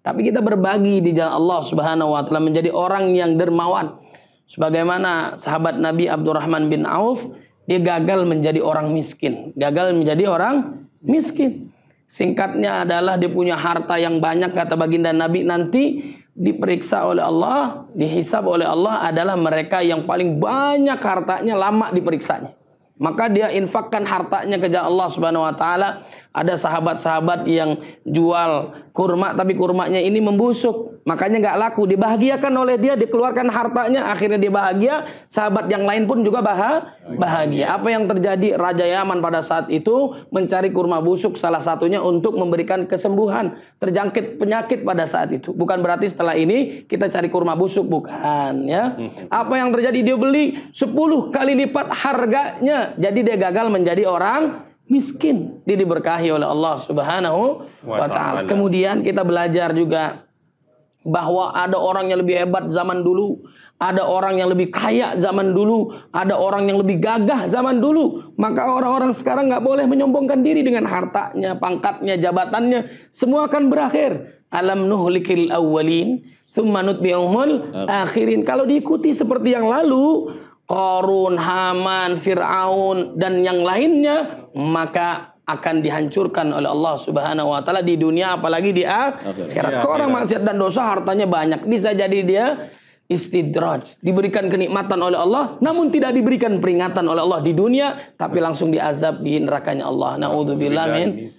Tapi kita berbagi di jalan Allah Subhanahu wa taala menjadi orang yang dermawan. Sebagaimana sahabat Nabi Abdurrahman bin Auf, dia gagal menjadi orang miskin, gagal menjadi orang miskin. Singkatnya adalah dia punya harta yang banyak kata baginda Nabi nanti diperiksa oleh Allah, dihisab oleh Allah adalah mereka yang paling banyak hartanya lama diperiksanya maka dia infakkan hartanya ke jalan Allah Subhanahu wa taala. Ada sahabat-sahabat yang jual kurma tapi kurmanya ini membusuk. Makanya nggak laku. Dibahagiakan oleh dia, dikeluarkan hartanya, akhirnya dia bahagia. Sahabat yang lain pun juga bahagia. bahagia. Apa yang terjadi? Raja Yaman pada saat itu mencari kurma busuk salah satunya untuk memberikan kesembuhan terjangkit penyakit pada saat itu. Bukan berarti setelah ini kita cari kurma busuk, bukan ya. Apa yang terjadi? Dia beli 10 kali lipat harganya. Jadi dia gagal menjadi orang miskin. Dia diberkahi oleh Allah Subhanahu wa taala. Kemudian kita belajar juga bahwa ada orang yang lebih hebat zaman dulu, ada orang yang lebih kaya zaman dulu, ada orang yang lebih gagah zaman dulu. Maka orang-orang sekarang nggak boleh menyombongkan diri dengan hartanya, pangkatnya, jabatannya. Semua akan berakhir. Alam nuhlikil awwalin, thumma nutbi'umul akhirin. Kalau diikuti seperti yang lalu, Korun, Haman, Fir'aun, dan yang lainnya, maka akan dihancurkan oleh Allah Subhanahu wa taala di dunia apalagi di akhirat. Ya, Orang iya. maksiat dan dosa hartanya banyak, bisa jadi dia istidraj, diberikan kenikmatan oleh Allah namun tidak diberikan peringatan oleh Allah di dunia tapi langsung diazab di nerakanya Allah. Nauzubillah min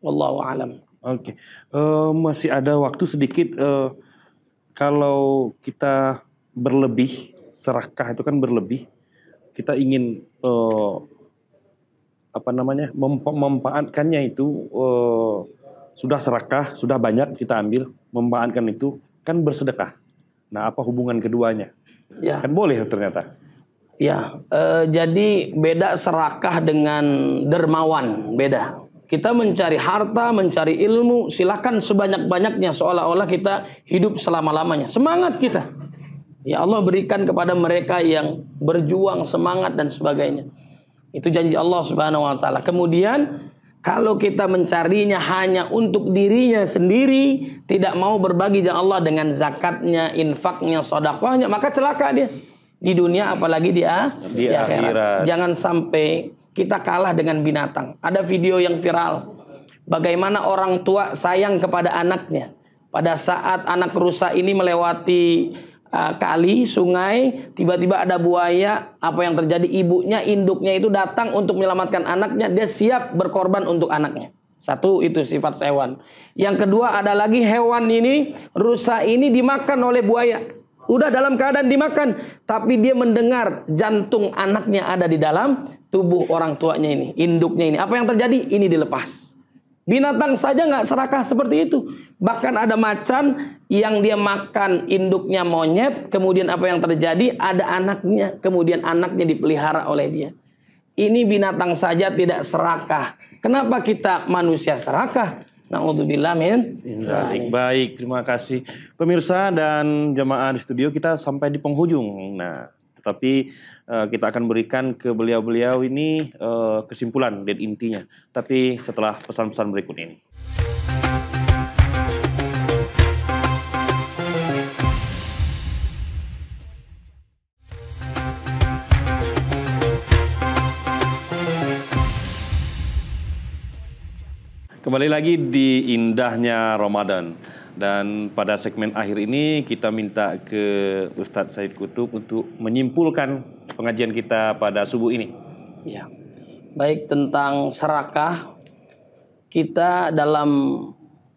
Wallahu alam. Oke. Okay. Uh, eh, masih ada waktu sedikit uh, kalau kita berlebih, serakah itu kan berlebih. Kita ingin uh, apa namanya memanfaatkannya itu uh, sudah serakah, sudah banyak kita ambil, memanfaatkan itu kan bersedekah. Nah, apa hubungan keduanya? Ya. Kan boleh ternyata. Ya, uh, jadi beda serakah dengan dermawan, beda. Kita mencari harta, mencari ilmu, silakan sebanyak-banyaknya seolah-olah kita hidup selama-lamanya. Semangat kita. Ya Allah berikan kepada mereka yang berjuang semangat dan sebagainya. Itu janji Allah Subhanahu wa taala. Kemudian kalau kita mencarinya hanya untuk dirinya sendiri, tidak mau berbagi dengan Allah dengan zakatnya, infaknya, sodakohnya, maka celaka dia di dunia apalagi dia ah, di, di akhirat. akhirat. Jangan sampai kita kalah dengan binatang. Ada video yang viral, bagaimana orang tua sayang kepada anaknya pada saat anak rusa ini melewati Ah, kali, sungai, tiba-tiba ada buaya, apa yang terjadi ibunya, induknya itu datang untuk menyelamatkan anaknya, dia siap berkorban untuk anaknya. Satu itu sifat hewan. Yang kedua ada lagi hewan ini, rusa ini dimakan oleh buaya. Udah dalam keadaan dimakan, tapi dia mendengar jantung anaknya ada di dalam tubuh orang tuanya ini, induknya ini. Apa yang terjadi? Ini dilepas. Binatang saja nggak serakah seperti itu. Bahkan ada macan yang dia makan induknya monyet, kemudian apa yang terjadi? Ada anaknya, kemudian anaknya dipelihara oleh dia. Ini binatang saja tidak serakah. Kenapa kita manusia serakah? Na'udzubillah min. Baik, baik, terima kasih. Pemirsa dan jemaah di studio kita sampai di penghujung. Nah, tapi uh, kita akan berikan ke beliau-beliau ini uh, kesimpulan dan intinya. Tapi setelah pesan-pesan berikut ini. Kembali lagi di indahnya Ramadan. Dan pada segmen akhir ini kita minta ke Ustadz Said Kutub untuk menyimpulkan pengajian kita pada subuh ini. Ya. Baik tentang serakah kita dalam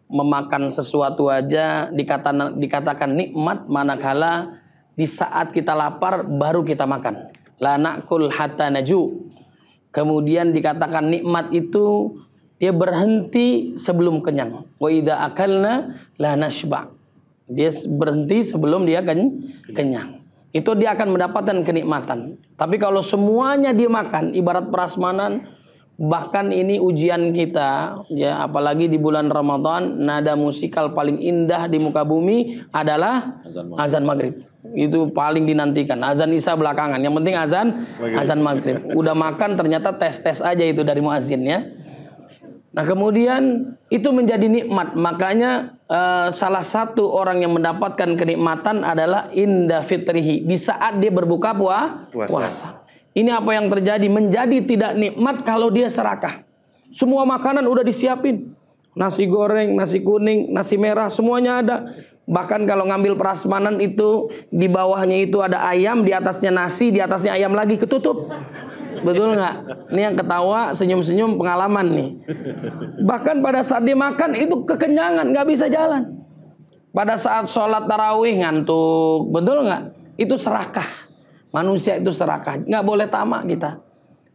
memakan sesuatu aja dikata, dikatakan nikmat manakala di saat kita lapar baru kita makan. La nakul hatta naju. Kemudian dikatakan nikmat itu dia berhenti sebelum kenyang. Wa idza akalna la nashba. Dia berhenti sebelum dia ken kenyang. Itu dia akan mendapatkan kenikmatan. Tapi kalau semuanya dia makan, ibarat prasmanan bahkan ini ujian kita ya apalagi di bulan Ramadan nada musikal paling indah di muka bumi adalah azan maghrib. Azan maghrib. Itu paling dinantikan. Azan Isya belakangan. Yang penting azan maghrib. azan maghrib. Udah makan ternyata tes-tes aja itu dari muazin ya. Nah kemudian itu menjadi nikmat. Makanya uh, salah satu orang yang mendapatkan kenikmatan adalah inda fitrihi. Di saat dia berbuka puasa. puasa. Ini apa yang terjadi? Menjadi tidak nikmat kalau dia serakah. Semua makanan udah disiapin. Nasi goreng, nasi kuning, nasi merah, semuanya ada. Bahkan kalau ngambil prasmanan itu di bawahnya itu ada ayam, di atasnya nasi, di atasnya ayam lagi ketutup. Betul nggak? Ini yang ketawa senyum-senyum pengalaman nih. Bahkan pada saat dimakan itu kekenyangan nggak bisa jalan. Pada saat sholat tarawih ngantuk, betul nggak? Itu serakah. Manusia itu serakah. Nggak boleh tamak kita.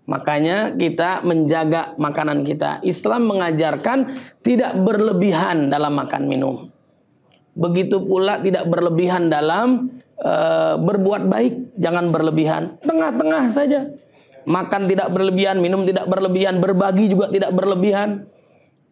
Makanya kita menjaga makanan kita. Islam mengajarkan tidak berlebihan dalam makan minum. Begitu pula tidak berlebihan dalam e, berbuat baik, jangan berlebihan. Tengah-tengah saja makan tidak berlebihan, minum tidak berlebihan, berbagi juga tidak berlebihan.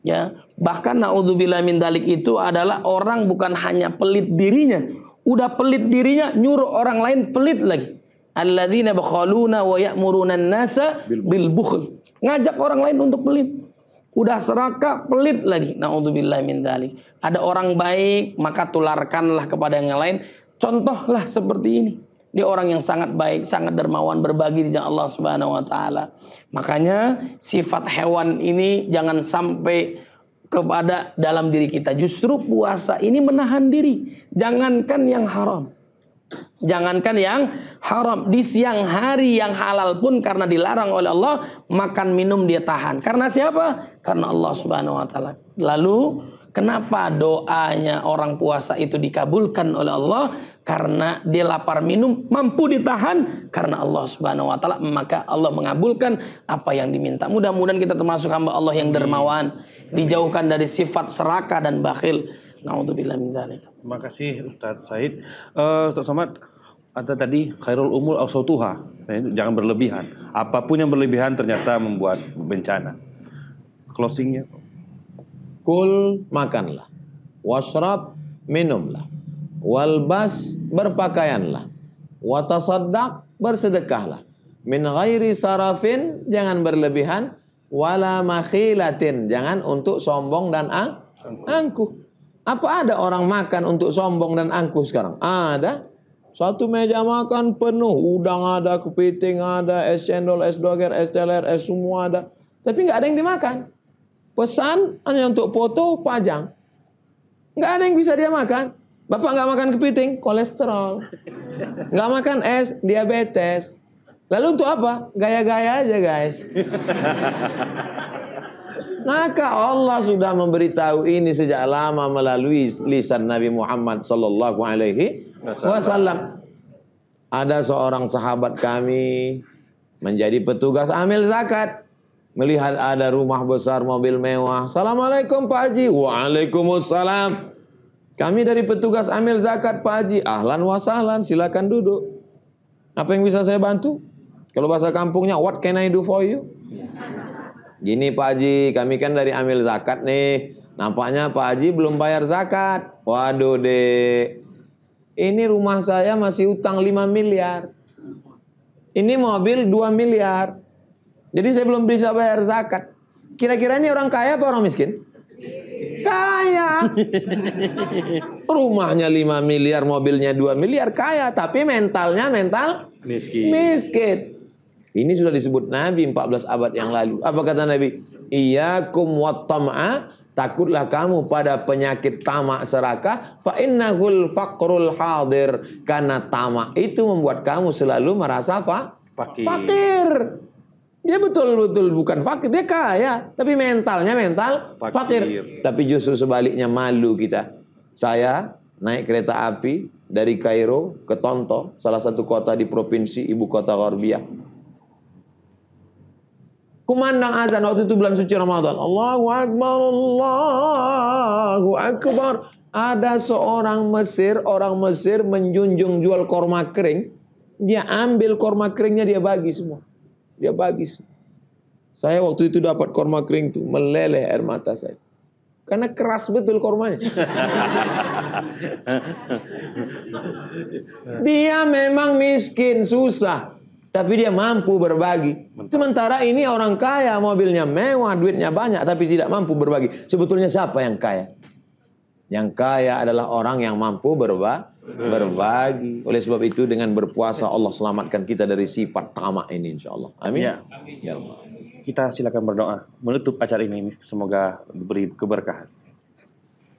Ya, bahkan naudzubillah min dalik itu adalah orang bukan hanya pelit dirinya, udah pelit dirinya nyuruh orang lain pelit lagi. Alladzina bakhaluna wa ya'muruna nasa bil bukhl. Ngajak orang lain untuk pelit. Udah seraka pelit lagi. Naudzubillah min dalik. Ada orang baik, maka tularkanlah kepada yang lain. Contohlah seperti ini. Dia orang yang sangat baik, sangat dermawan, berbagi di jalan Allah Subhanahu wa taala. Makanya sifat hewan ini jangan sampai kepada dalam diri kita. Justru puasa ini menahan diri. Jangankan yang haram. Jangankan yang haram di siang hari yang halal pun karena dilarang oleh Allah makan minum dia tahan. Karena siapa? Karena Allah Subhanahu wa taala. Lalu Kenapa doanya orang puasa itu dikabulkan oleh Allah? Karena dia lapar minum mampu ditahan karena Allah Subhanahu wa taala maka Allah mengabulkan apa yang diminta. Mudah-mudahan kita termasuk hamba Allah yang dermawan, dijauhkan dari sifat serakah dan bakhil. Nauzubillah min dzalik. Terima kasih Ustaz Said. Uh, Ustaz Somad, ada tadi khairul umul ausautuha. Nah, jangan berlebihan. Apapun yang berlebihan ternyata membuat bencana. Closingnya Kul makanlah. Washrab minumlah. Walbas berpakaianlah. Watasaddaq bersedekahlah. Min ghairi sarafin jangan berlebihan. Wala makhilatin jangan untuk sombong dan ang angkuh. Apa ada orang makan untuk sombong dan angkuh sekarang? Ada. Satu meja makan penuh, udang ada, kepiting ada, es cendol, es doger, es teler, es semua ada. Tapi nggak ada yang dimakan. Pesan hanya untuk foto, pajang. Nggak ada yang bisa dia makan. Bapak nggak makan kepiting, kolesterol. Nggak makan es, diabetes. Lalu untuk apa? Gaya-gaya aja guys. Maka Allah sudah memberitahu ini sejak lama melalui lisan Nabi Muhammad sallallahu alaihi wasallam. Ada seorang sahabat kami menjadi petugas amil zakat melihat ada rumah besar, mobil mewah. Assalamualaikum Pak Haji. Waalaikumsalam. Kami dari petugas amil zakat Pak Haji. Ahlan wa sahlan, silakan duduk. Apa yang bisa saya bantu? Kalau bahasa kampungnya, what can I do for you? Gini Pak Haji, kami kan dari amil zakat nih. Nampaknya Pak Haji belum bayar zakat. Waduh deh. Ini rumah saya masih utang 5 miliar. Ini mobil 2 miliar. Jadi saya belum bisa bayar zakat. Kira-kira ini orang kaya atau orang miskin? Kaya. Rumahnya 5 miliar, mobilnya 2 miliar, kaya. Tapi mentalnya mental miskin. miskin. Ini sudah disebut Nabi 14 abad yang lalu. Apa kata Nabi? Iyakum kum tam'a Takutlah kamu pada penyakit tamak serakah fa innahul faqrul hadir karena tamak itu membuat kamu selalu merasa fa fakir. fakir. Dia betul-betul bukan fakir, dia kaya, tapi mentalnya mental fakir. fakir. Tapi justru sebaliknya malu kita. Saya naik kereta api dari Kairo ke Tonto, salah satu kota di provinsi ibu kota Gorbiah. Kumandang azan waktu itu bulan suci Ramadan. Allahu Akbar, Allahu Akbar. Ada seorang Mesir, orang Mesir menjunjung jual korma kering. Dia ambil korma keringnya, dia bagi semua. Dia bagi. Saya waktu itu dapat korma kering tuh meleleh air mata saya. Karena keras betul kormanya. dia memang miskin, susah. Tapi dia mampu berbagi. Sementara ini orang kaya, mobilnya mewah, duitnya banyak, tapi tidak mampu berbagi. Sebetulnya siapa yang kaya? Yang kaya adalah orang yang mampu berbagi berbagi. Oleh sebab itu dengan berpuasa Allah selamatkan kita dari sifat tamak ini insya Allah. Amin. Ya. ya Allah. Kita silakan berdoa menutup acara ini. Semoga diberi keberkahan.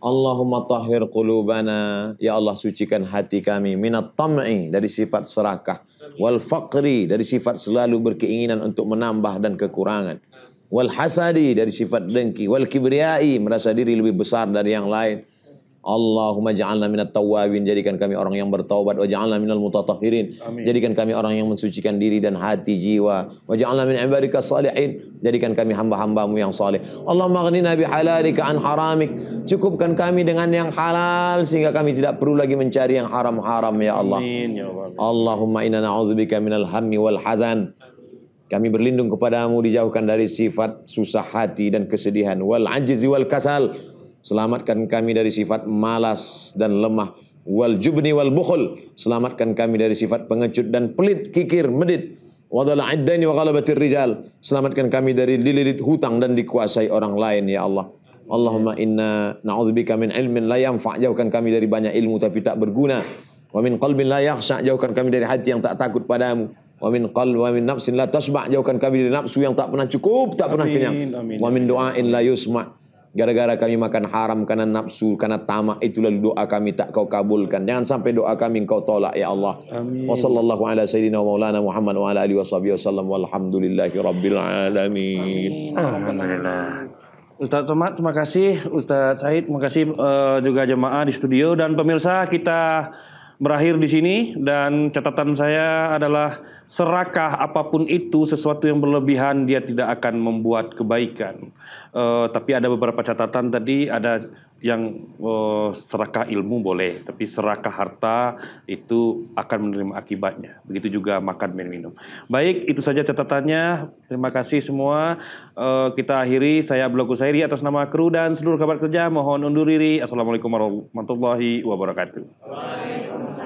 Allahumma tahhir qulubana ya Allah sucikan hati kami minat tam'i dari sifat serakah wal faqri dari sifat selalu berkeinginan untuk menambah dan kekurangan wal hasadi dari sifat dengki wal kibriai merasa diri lebih besar dari yang lain Allahumma ja'alna minat tawabin jadikan kami orang yang bertaubat wa ja'alna minal Amin. jadikan kami orang yang mensucikan diri dan hati jiwa wa ja'alna min ibadika salihin jadikan kami hamba-hambamu yang saleh Allahumma aghnina bihalalika an haramik cukupkan kami dengan yang halal sehingga kami tidak perlu lagi mencari yang haram-haram ya Allah Amin, ya Allah Allahumma inna na'udzubika minal hammi wal hazan kami berlindung kepadamu dijauhkan dari sifat susah hati dan kesedihan wal ajizi wal kasal Selamatkan kami dari sifat malas dan lemah. Wal jubni wal bukhul. Selamatkan kami dari sifat pengecut dan pelit, kikir, medit. Wadala iddaini wa qalabatir rijal. Selamatkan kami dari dililit hutang dan dikuasai orang lain ya Allah. Allahumma inna na'udzubika min ilmin la yanfa' jauhkan kami dari banyak ilmu tapi tak berguna wa min qalbin la yakhsha jauhkan kami dari hati yang tak takut padamu wa min qalb wa min nafsin la tasba' jauhkan kami dari nafsu yang tak pernah cukup tak pernah kenyang wa min du'ain la yusma' Gara-gara kami makan haram karena nafsu, karena tamak itu lalu doa kami tak kau kabulkan. Jangan sampai doa kami engkau tolak ya Allah. Amin. warahmatullahi wabarakatuh. ala sayyidina wa maulana Muhammad wa ala alihi wa wasallam walhamdulillahi rabbil alamin. Amin. Alhamdulillah. Ustaz Somad, terima kasih. Ustaz Said, terima kasih uh, juga jemaah di studio dan pemirsa kita berakhir di sini dan catatan saya adalah serakah apapun itu sesuatu yang berlebihan dia tidak akan membuat kebaikan. Uh, tapi ada beberapa catatan tadi ada yang uh, serakah ilmu boleh, tapi serakah harta itu akan menerima akibatnya. Begitu juga makan dan minum. Baik, itu saja catatannya. Terima kasih semua. Uh, kita akhiri saya Blog Usairi atas nama kru dan seluruh kabar kerja. Mohon undur diri. Assalamualaikum warahmatullahi wabarakatuh. Waalaikumsalam.